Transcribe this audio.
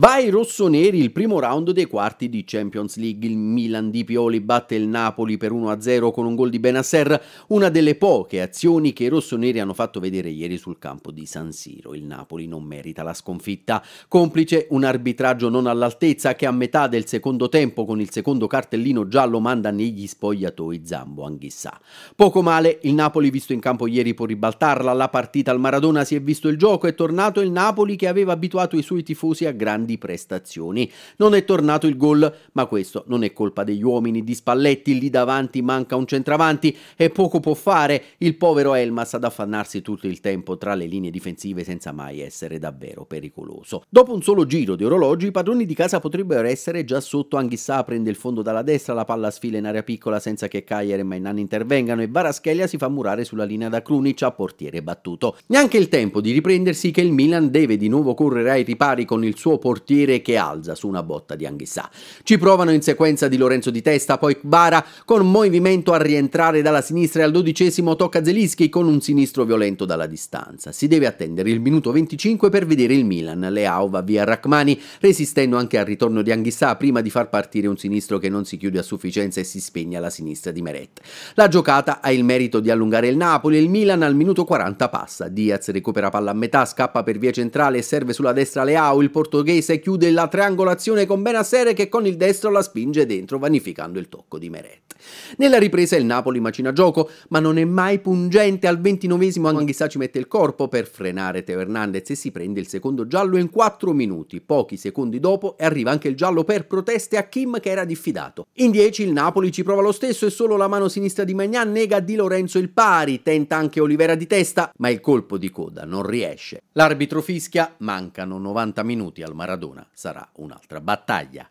Vai rossoneri il primo round dei quarti di Champions League. Il Milan di Pioli batte il Napoli per 1-0 con un gol di Benasser, una delle poche azioni che i rossoneri hanno fatto vedere ieri sul campo di San Siro. Il Napoli non merita la sconfitta, complice un arbitraggio non all'altezza che a metà del secondo tempo con il secondo cartellino giallo manda negli spogliatoi Zambo Anghissà. Poco male, il Napoli visto in campo ieri può ribaltarla, la partita al Maradona si è visto il gioco, è tornato il Napoli che aveva abituato i suoi tifosi a grandi grandi prestazioni. Non è tornato il gol, ma questo non è colpa degli uomini di Spalletti, lì davanti manca un centravanti e poco può fare il povero Elmas ad affannarsi tutto il tempo tra le linee difensive senza mai essere davvero pericoloso. Dopo un solo giro di orologi i padroni di casa potrebbero essere già sotto, Anghissà prende il fondo dalla destra, la palla sfila in area piccola senza che Cagliari e Mainan intervengano e Varaschelia si fa murare sulla linea da Krunic a portiere battuto. Neanche il tempo di riprendersi che il Milan deve di nuovo correre ai ripari con il suo portiere portiere che alza su una botta di Anghissà. Ci provano in sequenza di Lorenzo di testa, poi Bara con movimento a rientrare dalla sinistra e al dodicesimo tocca Zelischi con un sinistro violento dalla distanza. Si deve attendere il minuto 25 per vedere il Milan. Leao va via Rachmani, resistendo anche al ritorno di Anghissà prima di far partire un sinistro che non si chiude a sufficienza e si spegne alla sinistra di Meret. La giocata ha il merito di allungare il Napoli e il Milan al minuto 40 passa. Diaz recupera palla a metà, scappa per via centrale e serve sulla destra Leao, il portoghese Cremonese chiude la triangolazione con Benassere che con il destro la spinge dentro vanificando il tocco di Meret. Nella ripresa il Napoli macina gioco ma non è mai pungente al 29 ventinovesimo Anghissà ci mette il corpo per frenare Teo Hernandez e si prende il secondo giallo in 4 minuti. Pochi secondi dopo arriva anche il giallo per proteste a Kim che era diffidato. In 10 il Napoli ci prova lo stesso e solo la mano sinistra di Magnan nega Di Lorenzo il pari, tenta anche Olivera di testa ma il colpo di coda non riesce. L'arbitro fischia, mancano 90 minuti al Maratona. Maradona sarà un'altra battaglia.